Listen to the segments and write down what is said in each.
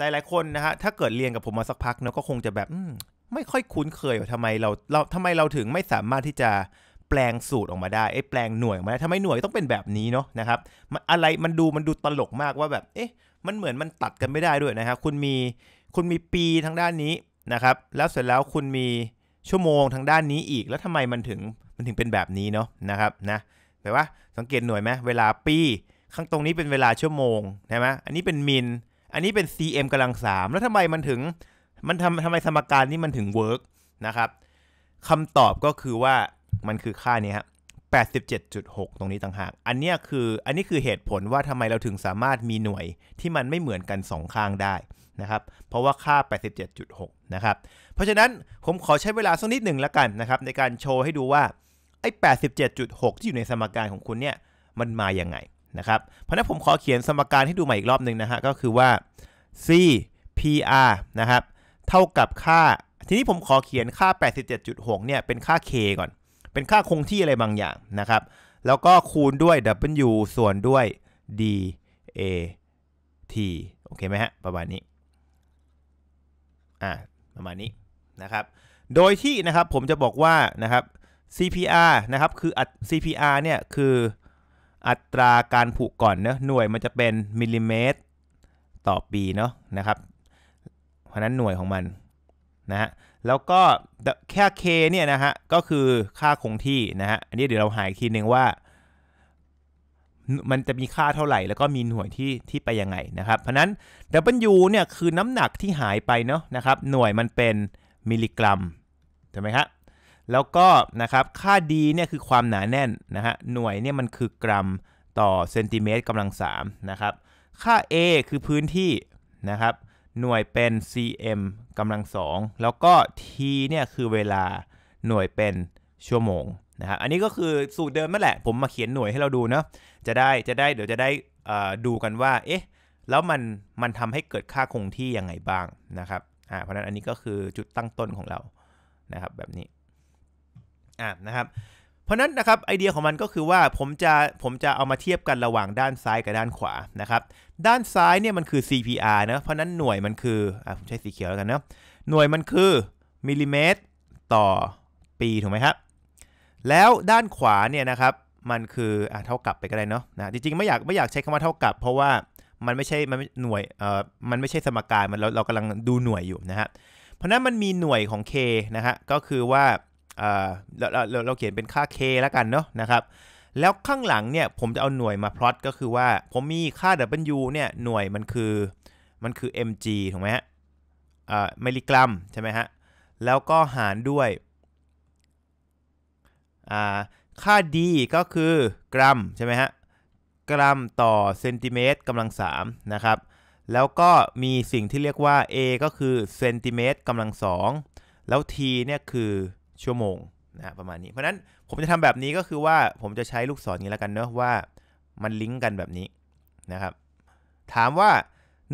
หลายๆคนนะฮะ ถ้าเกิดเรียนกับผมมาสักพักเนาะก็คงจะแบบไม่ค่อยคุ้นเคยว่าทำไมเราเราทำไมเราถึงไม่สามารถที่จะแปลงสูตรออกมาได้ไอ้แปลงหน่วยออกมาได้ทำไมหน่วยต้องเป็นแบบนี้เนาะนะครับมันอะไรมันดูมันดูตลกมากว่าแบบเอ๊ะมันเหมือนมันตัดกันไม่ได้ด้วยนะครับคุณมีคุณมีปีทางด้านนี้นะครับแล้วเสร็จแล้วคุณมีชั่วโมงทางด้านนี้อีก แล้วทำไมมันถึงมันถึงเป็นแบบนี้เนาะนะครับนะแปลว่าสังเกตหน่วยไหมเวลาปีข้างตรงนี้เป็นเวลาชั่วโมงใช่ไหมอันนี้เป็นมิลอันนี้เป็น cm กำลังสามแล้วทำไมมันถึง มันทำทำไมสมการนี้มันถึงเวิร์กนะครับคำตอบก็คือว่ามันคือค่านี้คฮะ87.6 ตรงนี้ต่างหาก อันนี้คือ อันนี้คือเหตุผลว่าทำไมเราถึงสามารถมีหน่วยที่มันไม่เหมือนกัน 2 ข้างได้นะครับ เพราะว่าค่า 87.6 นะครับ เพราะฉะนั้นผมขอใช้เวลาสักนิดหนึ่งแล้วกันนะครับในการโชว์ให้ดูว่า ไอ้ 87.6 ที่อยู่ในสมการของคุณเนี่ย มันมาอย่างไงนะครับเพราะนั้นผมขอเขียนสมการให้ดูใหม่อีกรอบหนึ่งนะฮะ ก็คือว่า c p r นะครับ เท่ากับค่า ทีนี้ผมขอเขียนค่า 87.6 เนี่ยเป็นค่า k ก่อน เป็นค่าคงที่อะไรบางอย่างนะครับ แล้วก็คูณด้วย w ส่วนด้วย d a t โอเคไหมฮะ ประมาณนี้อ่าประมาณนี้นะครับโดยที่นะครับผมจะบอกว่านะครับ CPR นะครับคือ CPR เนี่ยคืออัตราการผุก่อนเนะหน่วยมันจะเป็น มิลลิเมตรต่อปีเนาะนะครับเพราะนั้นหน่วยของมันนะฮะแล้วก็แค่ k เนี่ยนะฮะก็คือค่าคงที่นะฮะอันนี้เดี๋ยวเราหายทีนึงว่า มันจะมีค่าเท่าไหร่ แล้วก็มีหน่วยที่ที่ไปยังไงนะครับเพราะนั้น W เนี่ยคือน้ำหนักที่หายไปเนาะนะครับหน่วยมันเป็นมิลลิกรัมถูกไหมครับแล้วก็นะครับ ค่า D เนี่ยคือความหนาแน่นนะฮะ หน่วยเนี่ยมันคือกรัมต่อเซนติเมตรกำลัง3นะครับ ค่า A คือพื้นที่นะครับ หน่วยเป็น cm กำลังสอง แล้วก็ t เนี่ยคือเวลาหน่วยเป็นชั่วโมงนะครับอันนี้ก็คือสูตรเดิมนั่นแหละ ผมมาเขียนหน่วยให้เราดูเนาะ จะได้จะได้เดี๋ยวจะได้ดูกันว่าเอ๊ะแล้วมันมันทำให้เกิดค่าคงที่ยังไงบ้างนะครับ อ่าเพราะนั้นอันนี้ก็คือจุดตั้งต้นของเรานะครับแบบนี้่ะนะครับเพราะนั้นนะครับไอเดียของมันก็คือว่าผมจะผมจะเอามาเทียบกันระหว่างด้านซ้ายกับด้านขวานะครับด้านซ้ายเนี่ยมันคือ CPR เนะเพราะนั้นหน่วยมันคืออ่ะผมใช้สีเขียวแล้วกันเนาะหน่วยมันคือมิลลิเมตร ต่อปีถูกไหมครับแล้วด้านขวาเนี่ยนะครับมันคืออ่ะเท่ากับไปก็ได้เนาะนะจริงๆไม่อยากไม่อยากใช้คำว่าเท่ากับ เพราะว่ามันไม่ใช่มันหน่วยเอ่อมันไม่ใช่สมการมันเราเรากำลังดูหน่วยอยู่นะฮะเพราะนั้นมันมีหน่วยของ k นะฮะก็คือว่าเราเราเราเขียนเป็นค่า k แล้วกันเนาะนะครับ แล้วข้างหลังเนี่ยผมจะเอาหน่วยมาพลอตก็คือว่า ผมมีค่า W เนี่ยหน่วยมันคือมันคือ mg ถูกไหมฮะอ่ามิลลิกรัมใช่ไหมฮะแล้วก็หารด้วยอ่าค่า d ก็คือกรัมใช่ไหมฮะกรัมต่อเซนติเมตรกำลังสามนะครับแล้วก็มีสิ่งที่เรียกว่า a ก็คือเซนติเมตรกำลังสองแล้ว t เนี่ยคือชั่วโมงนะประมาณนี้เพราะนั้นผมจะทำแบบนี้ก็คือว่าผมจะใช้ลูกศรนี้แล้วกันเนอะว่ามันลิงก์กันแบบนี้นะครับ ถามว่า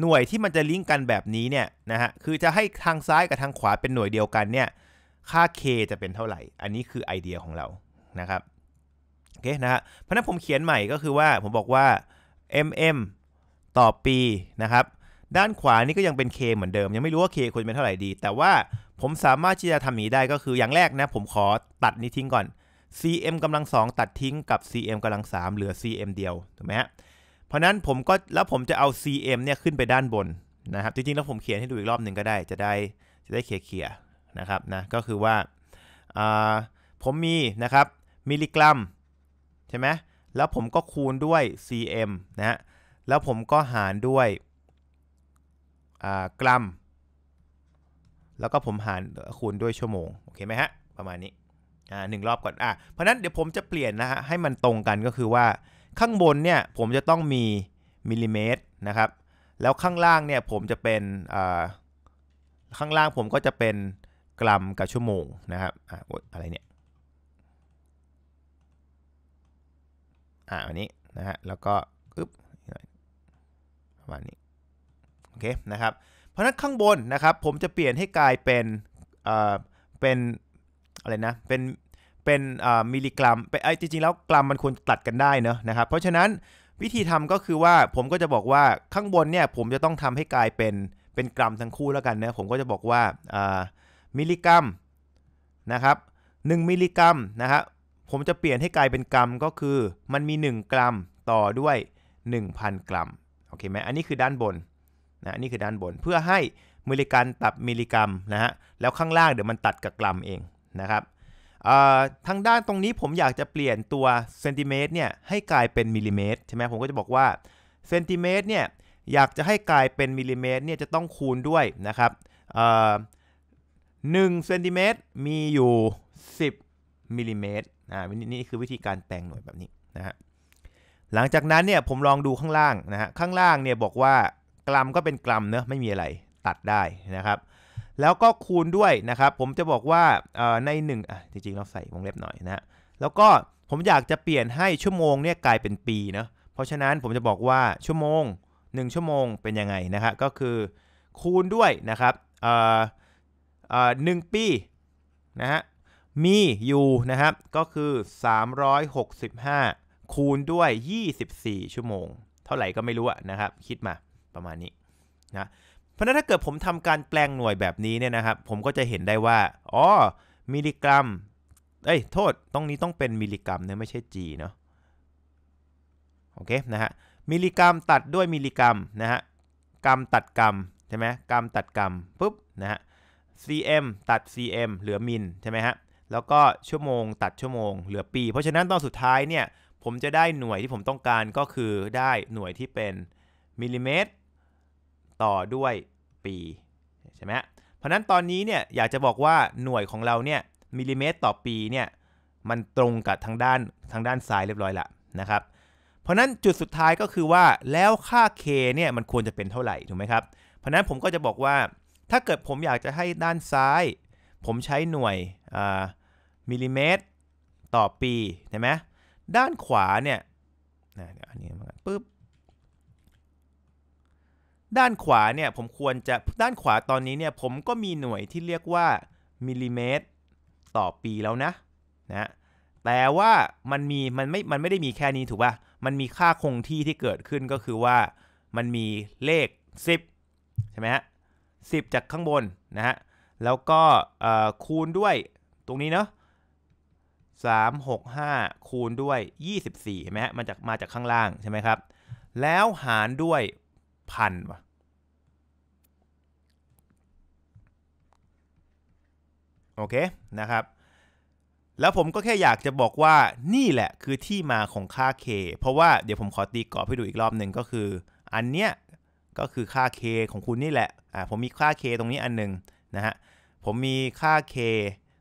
หน่วยที่มันจะลิงก์กันแบบนี้เนี่ยนะฮะคือจะให้ทางซ้ายกับทางขวาเป็นหน่วยเดียวกันเนี่ยค่า k จะเป็นเท่าไหร่ อันนี้คือไอเดียของเรานะครับโอเคนะฮะเพราะนั้นผมเขียนใหม่ก็คือว่าผมบอกว่า mm ต่อปีนะครับด้านขวานี่ก็ยังเป็น K เหมือนเดิม ยังไม่รู้ว่า K ควรเป็นเท่าไหร่ดี แต่ว่าผมสามารถที่จะทำนี้ได้ก็คืออย่างแรกนะผมขอตัดนี้ทิ้งก่อน cm กำลังสองตัดทิ้งกับ cm กำลังสามเหลือ cm เดียวถูกไหมฮะเพราะนั้นผมก็แล้วผมจะเอา cm เนี่ยขึ้นไปด้านบนนะครับจริงๆแล้วผมเขียนให้ดูอีกรอบหนึ่งก็ได้จะได้จะได้เคลียร์นะครับนะก็คือว่าผมมีนะครับมิลลิกรัมใช่ไหมแล้วผมก็คูณด้วย cm นะฮะแล้วผมก็หารด้วยกรัม แล้วก็ผมหารคูณด้วยชั่วโมง โอเคไหมฮะ ประมาณนี้ อ่าหนึ่งรอบก่อน อ่ะเพราะนั้นเดี๋ยวผมจะเปลี่ยนนะฮะ ให้มันตรงกันก็คือว่า ข้างบนเนี่ยผมจะต้องมี มิลลิเมตรนะครับ แล้วข้างล่างเนี่ยผมจะเป็นอ่าข้างล่างผมก็จะเป็นกรัมกับชั่วโมงนะครับ อ่าอะไรเนี่ย อ่าอันนี้นะฮะ แล้วก็อึ๊บประมาณนี้โอเคนะครับ เพราะนั้นข้างบนนะครับผมจะเปลี่ยนให้กลายเป็นเอ่อเป็นอะไรนะ เป็นเป็นมิลลิกรัมไปไอ้จริงๆแล้วกรัมมันควรตัดกันได้เนะนะครับ เพราะฉะนั้นวิธีทำก็คือว่าผมก็จะบอกว่าข้างบนเนี่ยผมจะต้องทำให้กลายเป็นเป็นกรัมทั้งคู่แล้วกันนะผมก็จะบอกว่ามิลลิกรัมนะครับ1มิลลิกรัมนะครับผมจะเปลี่ยนให้กลายเป็นกรัมก็คือ มันมี 1 กรัมต่อด้วย 1,000 กรัมโอเคไหมอันนี้คือด้านบนนะนี่คือด้านบนเพื่อให้มิลลิกรัมตับมิลลิกรัมนะฮะแล้วข้างล่างเดี๋ยวมันตัดกับกรัมเองนะครับทางด้านตรงนี้ผมอยากจะเปลี่ยนตัวเซนติเมตรเนี่ยให้กลายเป็นมิลลิเมตรใช่ไหมผมก็จะบอกว่าเซนติเมตรเนี่ยอยากจะให้กลายเป็นมิลลิเมตรเนี่ยจะต้องคูณด้วยนะครับหนึ่งเซนติเมตรมีอยู่ 10มิลลิเมตรอ่านี่คือวิธีการแปลงหน่วยแบบนี้นะฮะหลังจากนั้นเนี่ยผมลองดูข้างล่างนะฮะข้างล่างเนี่ยบอกว่ากรัมก็เป็นกรัมเนอะไม่มีอะไรตัดได้นะครับแล้วก็คูณด้วยนะครับ ผมจะบอกว่าใน1นึ่งจริงๆเราใส่วงเล็บหน่อยนะแล้วก็ ผมอยากจะเปลี่ยนให้ชั่วโมงเนี่ยกลายเป็นปีเนะเพราะฉะนั้นผมจะบอกว่าชั่วโมง1ชั่วโมงเป็นยังไงนะครก็คือคูณด้วยนะครับหนึ่งปีนะฮะมีอยู่นะครับก็คือ 365คูณด้วย 24 ชั่วโมงเท่าไหร่ก็ไม่รู้นะครับคิดมาประมาณนี้นะ เพราะนั้นถ้าเกิดผมทำการแปลงหน่วยแบบนี้เนี่ยนะครับ ผมก็จะเห็นได้ว่า อ๋อ มิลลิกรัม เอ้ยโทษ ตรงนี้ต้องเป็นมิลลิกรัมเนี่ยไม่ใช่ G เนาะ โอเคนะฮะ มิลลิกรัมตัดด้วยมิลลิกรัมนะฮะกรัมตัดกรัมใช่ไหมกรัมตัดกรัมปุ๊บนะฮะ cm ตัด cm เหลือมิลใช่ไหมฮะ แล้วก็ชั่วโมงตัดชั่วโมงเหลือปี เพราะฉะนั้นตอนสุดท้ายเนี่ย ผมจะได้หน่วยที่ผมต้องการก็คือได้หน่วยที่เป็นมิลลิเมตรต่อด้วยปี ใช่ไหมเพราะนั้นตอนนี้เนี่ยอยากจะบอกว่าหน่วยของเราเนี่ยมิลลิเมตร ต่อปีเนี่ยมันตรงกับทางด้านทางด้านซ้ายเรียบร้อยละนะครับเพราะนั้นจุดสุดท้ายก็คือว่าแล้วค่า k เนี่ยมันควรจะเป็นเท่าไหร่ถูกไหมครับ เพราะนั้นผมก็จะบอกว่าถ้าเกิดผมอยากจะให้ด้านซ้าย ผมใช้หน่วยมิลลิเมตรต่อปีใช่ไหมด้านขวาเนี่ยอันนี้มาปึ๊บด้านขวาเนี่ยผมควรจะด้านขวาตอนนี้เนี่ยผมก็มีหน่วยที่เรียกว่า มิลลิเมตร ต่อปีแล้วนะนะแต่ว่ามันมีมันไม่มันไม่ได้มีแค่นี้ถูกปะ่ะ มันมีค่าคงที่ที่เกิดขึ้นก็คือว่ามันมีเลข 10 ใช่ไหมฮะสิจากข้างบนนะฮะแล้วก็คูณด้วยตรงนี้เนาะสห้าคูณด้วย 24ใช่ไหมฮะมันจากมาจากข้างล่างใช่ไหมครับแล้วหารด้วยพันวะโอเคนะครับ แล้วผมก็แค่อยากจะบอกว่านี่แหละคือที่มาของค่า k เพราะว่าเดี๋ยวผมขอตีกรอบให้ดูอีกรอบหนึ่งก็คือ อันเนี้ยก็คือค่า k ของคุณนี่แหละอ่าผมมีค่า k ตรงนี้อันหนึ่งนะฮะผมมีค่า k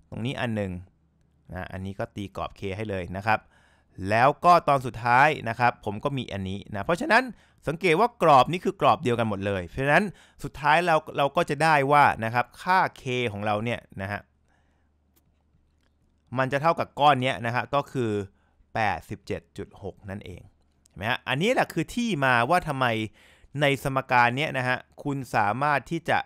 ตรงนี้อันหนึ่งนะอันนี้ก็ตีกรอบ k ให้เลยนะครับ แล้วก็ตอนสุดท้ายนะครับ ผมก็มีอันนี้นะเพราะฉะนั้นสังเกตว่ากรอบนี้คือกรอบเดียวกันหมดเลย เพราะฉะนั้นสุดท้ายเราเราก็จะได้ว่านะครับค่า k ของเราเนี่ยนะฮะมันจะเท่ากับก้อนนี้นะับก็คือ 87.6 นั่นเอง เห็นไหมฮะ อันนี้แหละคือที่มาว่าทำไมในสมการนี้นะฮะ คุณสามารถที่จะ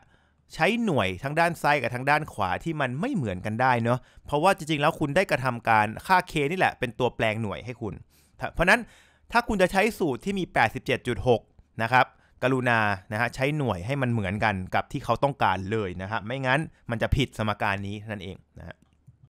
ใช้หน่วยทั้งด้านซ้ายกับทั้งด้านขวาที่มันไม่เหมือนกันได้เนาะ เพราะว่าจริงๆแล้วคุณได้กระทำการค่า k นี่แหละเป็นตัวแปลงหน่วยให้คุณ เพราะนั้นถ้าคุณจะใช้สูตรที่มี 87.6นะครับกรุณานะฮะใช้หน่วยให้มันเหมือนกันกับที่เขาต้องการเลยนะครับไม่งั้นมันจะผิดสมการนี้นั่นเองนะฮะ